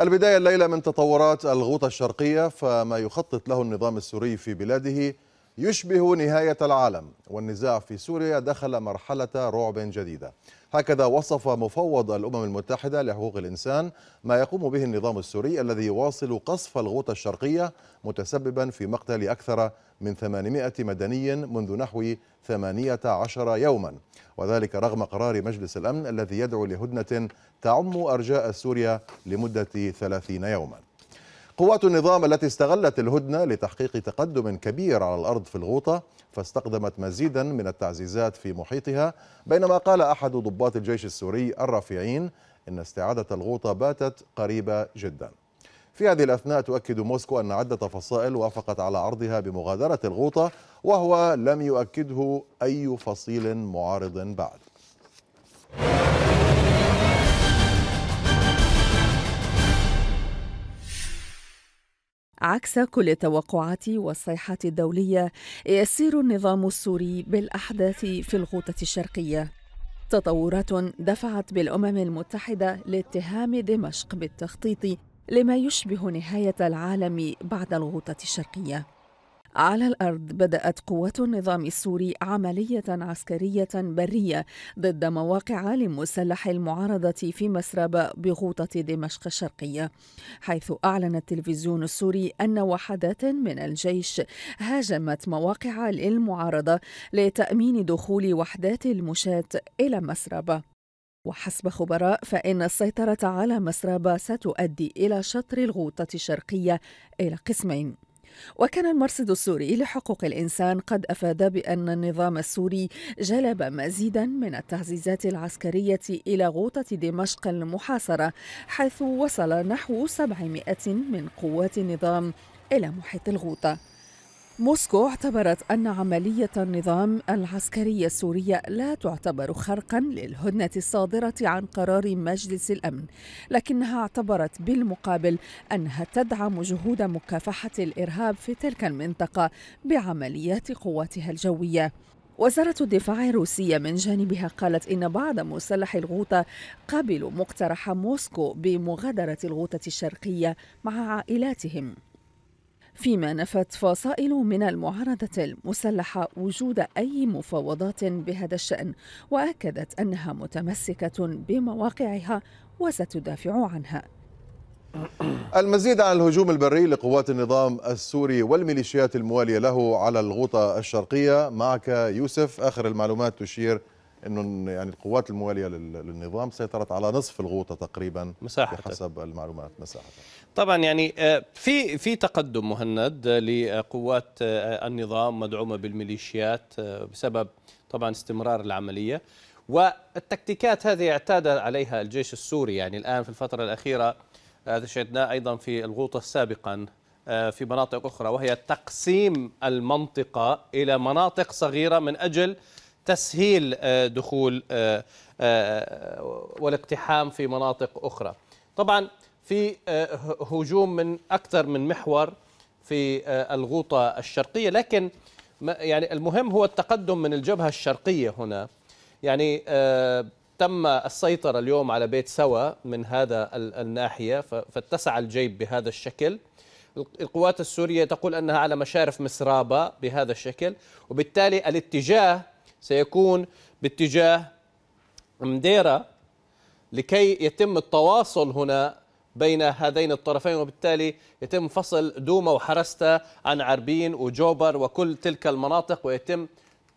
البداية الليلة من تطورات الغوطة الشرقية فما يخطط له النظام السوري في بلاده يشبه نهاية العالم والنزاع في سوريا دخل مرحلة رعب جديدة هكذا وصف مفوض الأمم المتحدة لحقوق الإنسان ما يقوم به النظام السوري الذي يواصل قصف الغوطة الشرقية متسببا في مقتل أكثر من 800 مدني منذ نحو 18 يوما وذلك رغم قرار مجلس الأمن الذي يدعو لهدنة تعم أرجاء سوريا لمدة 30 يوماً قوات النظام التي استغلت الهدنة لتحقيق تقدم كبير على الأرض في الغوطة فاستقدمت مزيدا من التعزيزات في محيطها بينما قال أحد ضباط الجيش السوري الرافعين إن استعادة الغوطة باتت قريبة جدا في هذه الأثناء تؤكد موسكو أن عدة فصائل وافقت على عرضها بمغادرة الغوطة وهو لم يؤكده أي فصيل معارض بعد عكس كل التوقعات والصيحات الدولية يسير النظام السوري بالأحداث في الغوطة الشرقية تطورات دفعت بالأمم المتحدة لاتهام دمشق بالتخطيط لما يشبه نهاية العالم بعد الغوطة الشرقية على الأرض بدأت قوات النظام السوري عملية عسكرية برية ضد مواقع لمسلح المعارضة في مسرب بغوطة دمشق الشرقية حيث أعلن التلفزيون السوري أن وحدات من الجيش هاجمت مواقع للمعارضة لتأمين دخول وحدات المشاة إلى مسرب وحسب خبراء فإن السيطرة على مسربة ستؤدي إلى شطر الغوطة الشرقية إلى قسمين وكان المرصد السوري لحقوق الإنسان قد أفاد بأن النظام السوري جلب مزيدا من التعزيزات العسكرية إلى غوطة دمشق المحاصرة حيث وصل نحو 700 من قوات النظام إلى محيط الغوطة موسكو اعتبرت أن عملية النظام العسكري السورية لا تعتبر خرقا للهدنة الصادرة عن قرار مجلس الأمن لكنها اعتبرت بالمقابل أنها تدعم جهود مكافحة الإرهاب في تلك المنطقة بعمليات قواتها الجوية وزارة الدفاع الروسية من جانبها قالت إن بعض مسلحي الغوطة قبلوا مقترح موسكو بمغادرة الغوطة الشرقية مع عائلاتهم فيما نفت فصائل من المعارضة المسلحة وجود أي مفاوضات بهذا الشأن وأكدت أنها متمسكة بمواقعها وستدافع عنها المزيد عن الهجوم البري لقوات النظام السوري والميليشيات الموالية له على الغوطة الشرقية معك يوسف آخر المعلومات تشير انه يعني القوات المواليه للنظام سيطرت على نصف الغوطه تقريبا مساحة بحسب المعلومات مساحه طبعا يعني آه، في في تقدم مهند لقوات آه، النظام مدعومه بالميليشيات آه، بسبب طبعا استمرار العمليه والتكتيكات هذه اعتاد عليها الجيش السوري يعني الان في الفتره الاخيره هذا شهدناه ايضا في الغوطه سابقا في مناطق اخرى وهي تقسيم المنطقه الى مناطق صغيره من اجل تسهيل آه، دخول آه، آه، والاقتحام في مناطق أخرى طبعا في هجوم من أكثر من محور في الغوطة الشرقية لكن يعني المهم هو التقدم من الجبهة الشرقية هنا يعني تم السيطرة اليوم على بيت سوا من هذا الناحية فاتسع الجيب بهذا الشكل القوات السورية تقول أنها على مشارف مسرابة بهذا الشكل وبالتالي الاتجاه سيكون باتجاه مديرة لكي يتم التواصل هنا بين هذين الطرفين وبالتالي يتم فصل دوما وحرستا عن عربين وجوبر وكل تلك المناطق ويتم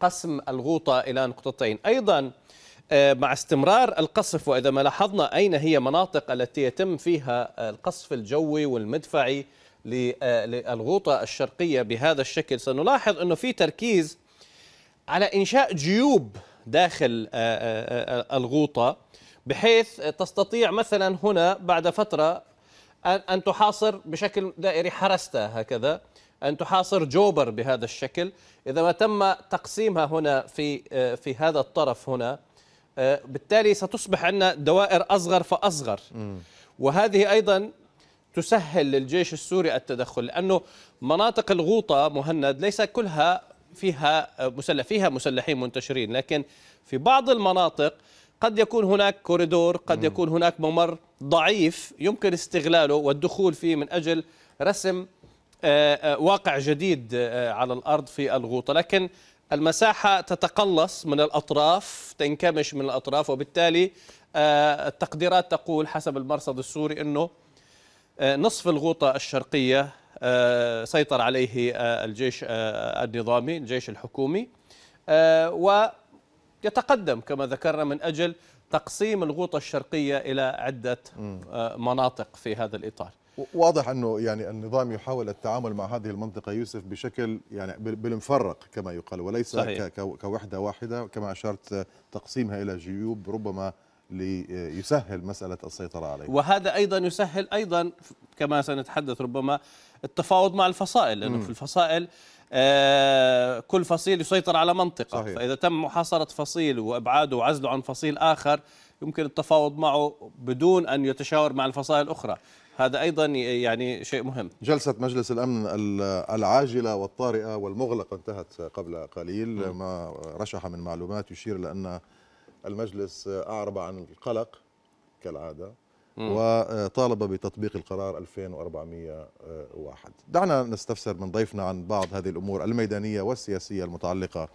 قسم الغوطة إلى نقطتين أيضا آه، مع استمرار القصف وإذا ما لاحظنا أين هي مناطق التي يتم فيها القصف الجوي والمدفعي آه، للغوطة الشرقية بهذا الشكل سنلاحظ أنه في تركيز على إنشاء جيوب داخل آه، آه، آه، الغوطة بحيث تستطيع مثلا هنا بعد فترة أن تحاصر بشكل دائري حرستا هكذا أن تحاصر جوبر بهذا الشكل إذا ما تم تقسيمها هنا في في هذا الطرف هنا بالتالي ستصبح عندنا دوائر أصغر فأصغر وهذه أيضا تسهل للجيش السوري التدخل لأنه مناطق الغوطة مهند ليس كلها فيها مسلح فيها مسلحين منتشرين لكن في بعض المناطق قد يكون هناك كوريدور قد يكون هناك ممر ضعيف يمكن استغلاله والدخول فيه من أجل رسم آه، آه، واقع جديد آه، على الأرض في الغوطة لكن المساحة تتقلص من الأطراف تنكمش من الأطراف وبالتالي التقديرات تقول حسب المرصد السوري أنه نصف الغوطة الشرقية آه، سيطر عليه آه، الجيش آه، النظامي الجيش الحكومي ويتقدم كما ذكرنا من أجل تقسيم الغوطة الشرقية إلى عدة مناطق في هذا الإطار واضح أنه يعني النظام يحاول التعامل مع هذه المنطقة يوسف بشكل يعني بالمفرق كما يقال وليس صحيح. كوحدة واحدة كما أشرت تقسيمها إلى جيوب ربما ليسهل مسألة السيطرة عليه وهذا أيضا يسهل أيضا كما سنتحدث ربما التفاوض مع الفصائل لأنه في الفصائل آه كل فصيل يسيطر على منطقة صحيح. فإذا تم محاصرة فصيل وإبعاده وعزله عن فصيل آخر يمكن التفاوض معه بدون أن يتشاور مع الفصائل الأخرى هذا أيضا يعني شيء مهم جلسة مجلس الأمن العاجلة والطارئة والمغلقة انتهت قبل قليل ما رشح من معلومات يشير لأن المجلس أعرب عن القلق كالعادة وطالب بتطبيق القرار 2401 دعنا نستفسر من ضيفنا عن بعض هذه الأمور الميدانية والسياسية المتعلقة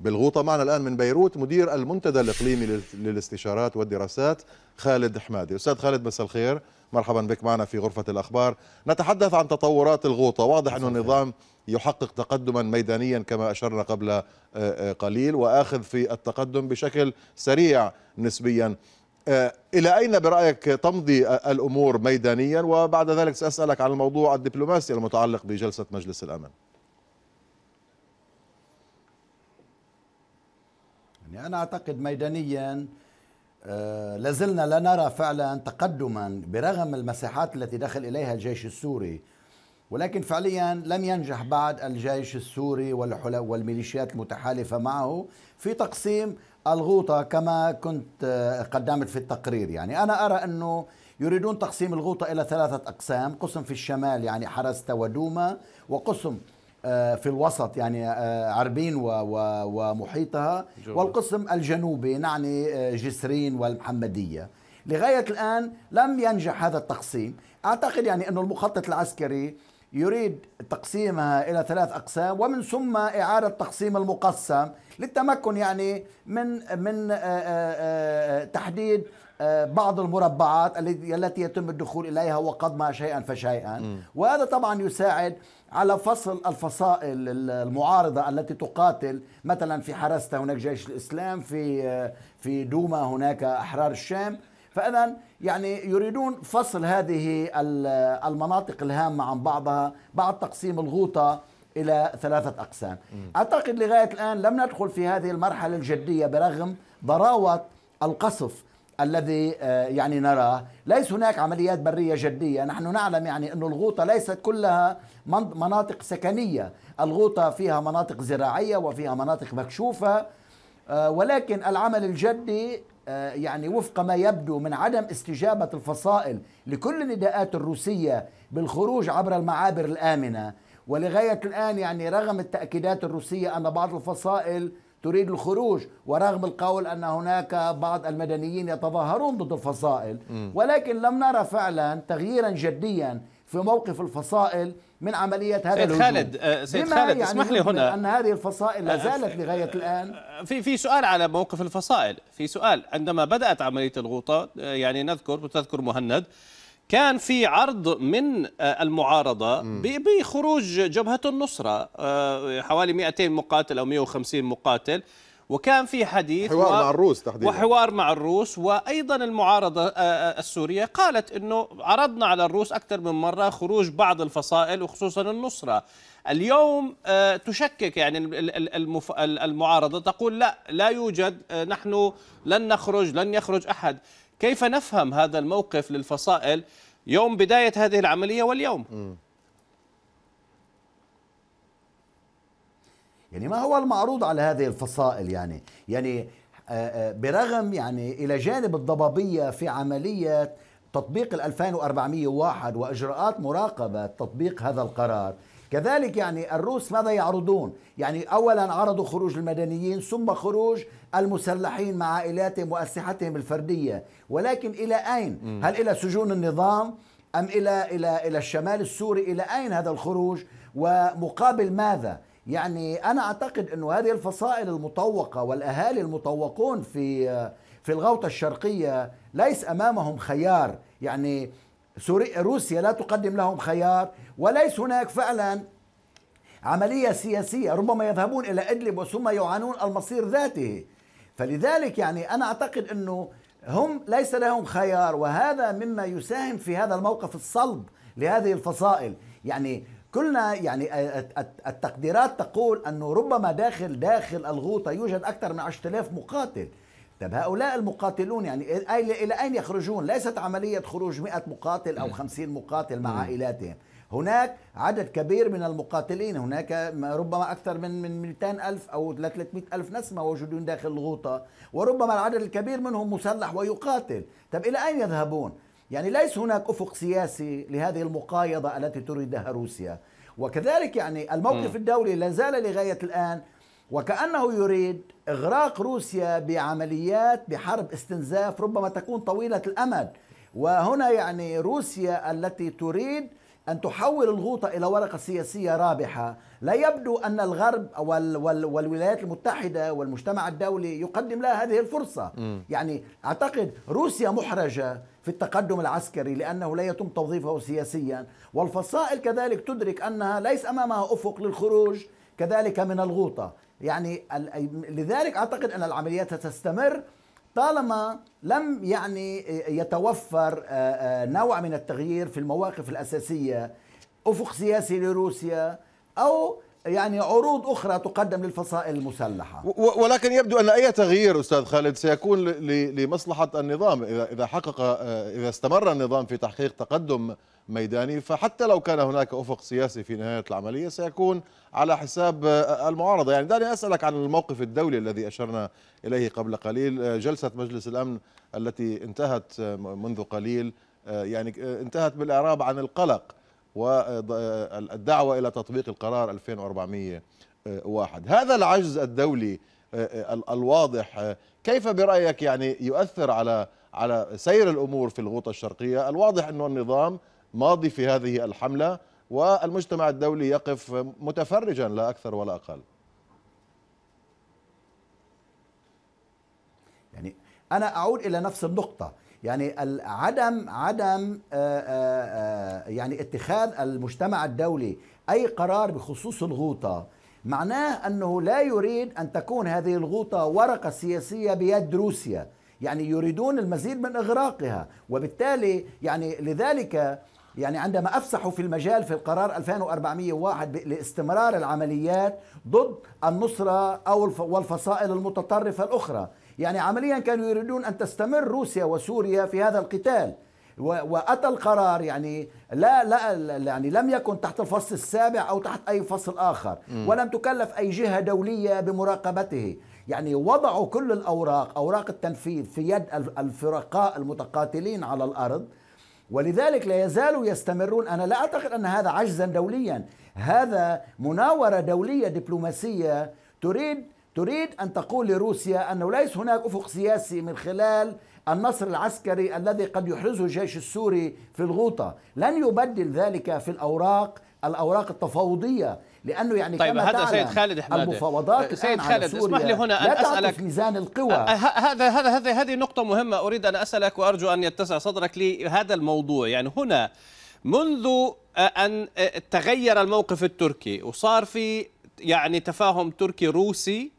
بالغوطة معنا الآن من بيروت مدير المنتدى الإقليمي للاستشارات والدراسات خالد حمادي أستاذ خالد مساء الخير مرحبا بك معنا في غرفة الأخبار نتحدث عن تطورات الغوطة واضح أن النظام يحقق تقدما ميدانيا كما أشرنا قبل آه، آه، قليل وآخذ في التقدم بشكل سريع نسبيا آه، إلى أين برأيك تمضي الأمور ميدانيا وبعد ذلك سأسألك عن الموضوع الدبلوماسي المتعلق بجلسة مجلس الأمن يعني أنا أعتقد ميدانيا آه، لازلنا لا نرى فعلا تقدما برغم المساحات التي دخل اليها الجيش السوري ولكن فعليا لم ينجح بعد الجيش السوري والميليشيات المتحالفه معه في تقسيم الغوطه كما كنت آه، قدمت في التقرير يعني انا ارى انه يريدون تقسيم الغوطه الى ثلاثه اقسام قسم في الشمال يعني حرستا ودوما وقسم آه، في الوسط يعني آه، عربين ومحيطها والقسم الجنوبي نعني آه، جسرين والمحمدية لغاية الآن لم ينجح هذا التقسيم أعتقد يعني أن المخطط العسكري يريد تقسيمها إلى ثلاث أقسام ومن ثم إعادة تقسيم المقسم للتمكن يعني من من تحديد آه، بعض المربعات التي يتم الدخول اليها وقضمها شيئا فشيئا م. وهذا طبعا يساعد على فصل الفصائل المعارضه التي تقاتل مثلا في حرستا هناك جيش الاسلام في آه، في دوما هناك احرار الشام فاذا يعني يريدون فصل هذه المناطق الهامه عن بعضها بعد تقسيم الغوطه الى ثلاثه اقسام م. اعتقد لغايه الان لم ندخل في هذه المرحله الجديه برغم ضراوه القصف الذي آه، يعني نراه ليس هناك عمليات برية جدية نحن نعلم يعني أن الغوطة ليست كلها مناطق سكنية الغوطة فيها مناطق زراعية وفيها مناطق مكشوفة آه، ولكن العمل الجدي آه، يعني وفق ما يبدو من عدم استجابة الفصائل لكل النداءات الروسية بالخروج عبر المعابر الآمنة ولغاية الآن يعني رغم التأكيدات الروسية أن بعض الفصائل تريد الخروج ورغم القول أن هناك بعض المدنيين يتظاهرون ضد الفصائل ولكن لم نرى فعلا تغييرا جديا في موقف الفصائل من عملية هذا سيد الهجوم خالد آه، سيد خالد يعني اسمح لي هنا أن هذه الفصائل لا آه، آه، زالت لغاية الآن في في سؤال على موقف الفصائل في سؤال عندما بدأت عملية الغوطة يعني نذكر وتذكر مهند كان في عرض من آه، المعارضة بخروج جبهة النصرة آه، حوالي 200 مقاتل أو 150 مقاتل وكان في حديث حوار و... مع الروس تحديدا وحوار مع الروس وايضا المعارضه آه، السوريه قالت انه عرضنا على الروس اكثر من مره خروج بعض الفصائل وخصوصا النصره اليوم تشكك يعني المف... المعارضه تقول لا لا يوجد نحن لن نخرج لن يخرج احد كيف نفهم هذا الموقف للفصائل يوم بداية هذه العملية واليوم م. يعني ما هو المعروض على هذه الفصائل يعني يعني آه، آه، برغم يعني إلى جانب الضبابية في عملية تطبيق ال 2401 وإجراءات مراقبة تطبيق هذا القرار كذلك يعني الروس ماذا يعرضون يعني أولا عرضوا خروج المدنيين ثم خروج المسلحين مع عائلاتهم وأسلحتهم الفردية ولكن إلى أين هل إلى سجون النظام أم إلى, إلى, إلى الشمال السوري إلى أين هذا الخروج ومقابل ماذا يعني أنا أعتقد أن هذه الفصائل المطوقة والأهالي المطوقون في في الغوطة الشرقية ليس أمامهم خيار يعني سوريا روسيا لا تقدم لهم خيار وليس هناك فعلا عملية سياسية ربما يذهبون إلى إدلب وثم يعانون المصير ذاته فلذلك يعني أنا أعتقد أنه هم ليس لهم خيار وهذا مما يساهم في هذا الموقف الصلب لهذه الفصائل يعني كلنا يعني التقديرات تقول أنه ربما داخل داخل الغوطة يوجد أكثر من 10000 مقاتل طب هؤلاء المقاتلون يعني إلى أين يخرجون ليست عملية خروج 100 مقاتل أو 50 مقاتل مع عائلاتهم هناك عدد كبير من المقاتلين هناك ربما أكثر من من 200 ألف أو 300 ألف نسمة موجودون داخل الغوطة وربما العدد الكبير منهم مسلح ويقاتل طب إلى أين يذهبون؟ يعني ليس هناك أفق سياسي لهذه المقايضة التي تريدها روسيا وكذلك يعني الموقف الدولي لا زال لغاية الآن وكأنه يريد إغراق روسيا بعمليات بحرب استنزاف ربما تكون طويلة الأمد وهنا يعني روسيا التي تريد أن تحول الغوطة إلى ورقة سياسية رابحة لا يبدو أن الغرب والولايات المتحدة والمجتمع الدولي يقدم لها هذه الفرصة م. يعني أعتقد روسيا محرجة في التقدم العسكري لأنه لا يتم توظيفه سياسيا والفصائل كذلك تدرك أنها ليس أمامها أفق للخروج كذلك من الغوطة يعني لذلك اعتقد ان العمليات ستستمر طالما لم يعني يتوفر آه، آه، نوع من التغيير في المواقف الاساسيه افق سياسي لروسيا او يعني عروض اخرى تقدم للفصائل المسلحه ولكن يبدو ان اي تغيير استاذ خالد سيكون لمصلحه النظام اذا اذا حقق آه، اذا استمر النظام في تحقيق تقدم ميداني فحتى لو كان هناك أفق سياسي في نهاية العملية سيكون على حساب آه، المعارضة يعني دعني أسألك عن الموقف الدولي الذي أشرنا إليه قبل قليل آه، جلسة مجلس الأمن التي انتهت آه، منذ قليل يعني انتهت بالإعراب عن القلق والدعوة إلى تطبيق القرار 2401 هذا العجز الدولي الواضح كيف برأيك يعني يؤثر على على سير الأمور في الغوطة الشرقية الواضح أنه النظام ماضي في هذه الحملة والمجتمع الدولي يقف متفرجا لا أكثر ولا أقل يعني أنا أعود إلى نفس النقطة يعني عدم عدم آه، آه، آه، يعني اتخاذ المجتمع الدولي أي قرار بخصوص الغوطة معناه أنه لا يريد أن تكون هذه الغوطة ورقة سياسية بيد روسيا يعني يريدون المزيد من إغراقها وبالتالي يعني لذلك يعني عندما أفسحوا في المجال في القرار 2401 لاستمرار العمليات ضد النصرة أو والفصائل المتطرفة الأخرى يعني عمليا كانوا يريدون أن تستمر روسيا وسوريا في هذا القتال واتى القرار يعني لا لا يعني لم يكن تحت الفصل السابع او تحت اي فصل اخر ولم تكلف اي جهه دوليه بمراقبته يعني وضعوا كل الاوراق اوراق التنفيذ في يد الفرقاء المتقاتلين على الارض ولذلك لا يزالوا يستمرون أنا لا أعتقد أن هذا عجزا دوليا هذا مناورة دولية دبلوماسية تريد تريد أن تقول لروسيا أنه ليس هناك أفق سياسي من خلال النصر العسكري الذي قد يحرزه الجيش السوري في الغوطة لن يبدل ذلك في الأوراق الأوراق التفاوضية لأنه يعني طيب كما هذا سيد خالد حمادة المفاوضات سيد خالد اسمح لي هنا أن أسألك ميزان القوى أه، هذا هذا هذه هذه نقطة مهمة أريد أن أسألك وأرجو أن يتسع صدرك لهذا الموضوع يعني هنا منذ أن تغير الموقف التركي وصار في يعني تفاهم تركي روسي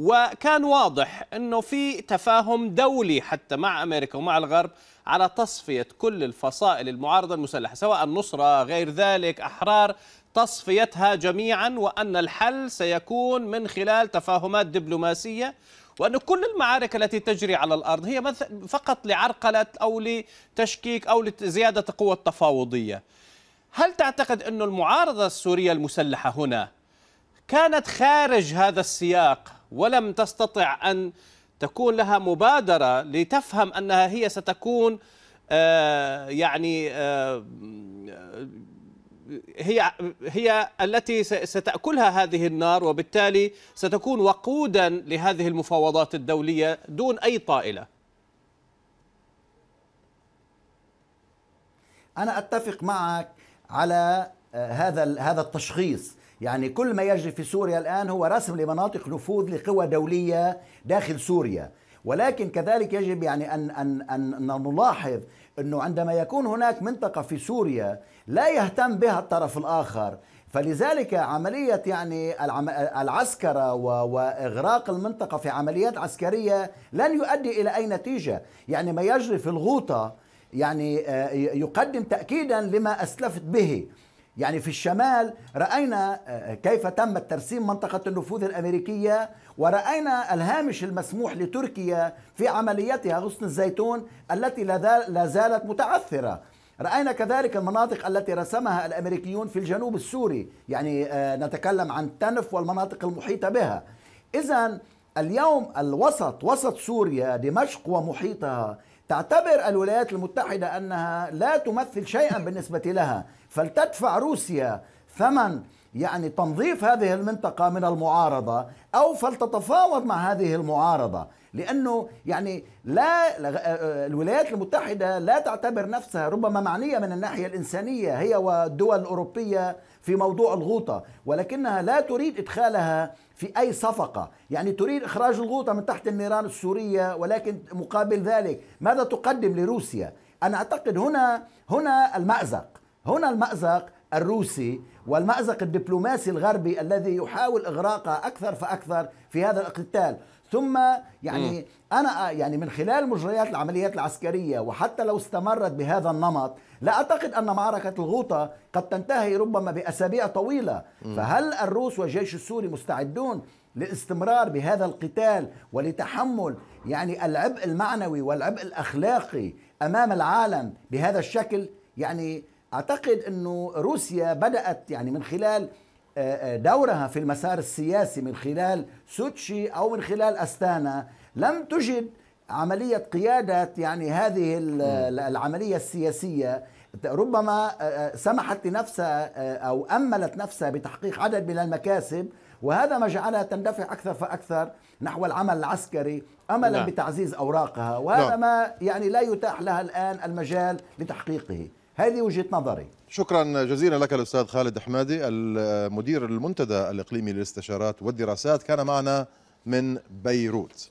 وكان واضح أنه في تفاهم دولي حتى مع أمريكا ومع الغرب على تصفية كل الفصائل المعارضة المسلحة سواء النصرة غير ذلك أحرار تصفيتها جميعا وأن الحل سيكون من خلال تفاهمات دبلوماسية وأن كل المعارك التي تجري على الأرض هي فقط لعرقلة أو لتشكيك أو لزيادة قوة تفاوضية هل تعتقد أن المعارضة السورية المسلحة هنا كانت خارج هذا السياق ولم تستطع أن تكون لها مبادرة لتفهم أنها هي ستكون آه، يعني آه، آه، هي هي التي ستاكلها هذه النار وبالتالي ستكون وقودا لهذه المفاوضات الدوليه دون اي طائله. انا اتفق معك على هذا هذا التشخيص يعني كل ما يجري في سوريا الآن هو رسم لمناطق نفوذ لقوى دولية داخل سوريا ولكن كذلك يجب يعني أن, أن, أن نلاحظ أنه عندما يكون هناك منطقة في سوريا لا يهتم بها الطرف الآخر فلذلك عملية يعني العسكرة وإغراق المنطقة في عمليات عسكرية لن يؤدي إلى أي نتيجة يعني ما يجري في الغوطة يعني آه، يقدم تأكيدا لما أسلفت به يعني في الشمال رأينا آه، آه، كيف تم ترسيم منطقة النفوذ الأمريكية ورأينا الهامش المسموح لتركيا في عمليتها غصن الزيتون التي لا زالت متعثرة رأينا كذلك المناطق التي رسمها الأمريكيون في الجنوب السوري يعني آه، نتكلم عن تنف والمناطق المحيطة بها إذا اليوم الوسط وسط سوريا دمشق ومحيطها تعتبر الولايات المتحدة أنها لا تمثل شيئا بالنسبة لها فلتدفع روسيا ثمن يعني تنظيف هذه المنطقة من المعارضة أو فلتتفاوض مع هذه المعارضة لأنه يعني لا الولايات المتحدة لا تعتبر نفسها ربما معنية من الناحية الإنسانية هي والدول الأوروبية في موضوع الغوطة ولكنها لا تريد إدخالها في أي صفقة يعني تريد إخراج الغوطة من تحت النيران السورية ولكن مقابل ذلك ماذا تقدم لروسيا أنا أعتقد هنا هنا المأزق هنا المأزق الروسي والمأزق الدبلوماسي الغربي الذي يحاول إغراقها أكثر فأكثر في هذا القتال ثم يعني م. أنا آه، يعني من خلال مجريات العمليات العسكرية وحتى لو استمرت بهذا النمط لا أعتقد أن معركة الغوطة قد تنتهي ربما بأسابيع طويلة م. فهل الروس والجيش السوري مستعدون للاستمرار بهذا القتال ولتحمل يعني العبء المعنوي والعبء الأخلاقي أمام العالم بهذا الشكل يعني اعتقد انه روسيا بدات يعني من خلال آه، آه، دورها في المسار السياسي من خلال سوتشي او من خلال استانا لم تجد عمليه قياده يعني هذه العمليه السياسيه ربما آه، سمحت لنفسها او املت نفسها بتحقيق عدد من المكاسب وهذا ما جعلها تندفع اكثر فاكثر نحو العمل العسكري املا لا. نعم. بتعزيز اوراقها وهذا لا. نعم. ما يعني لا يتاح لها الان المجال لتحقيقه هذه وجهه نظري شكرا جزيلا لك الاستاذ خالد حمادي المدير المنتدى الاقليمي للاستشارات والدراسات كان معنا من بيروت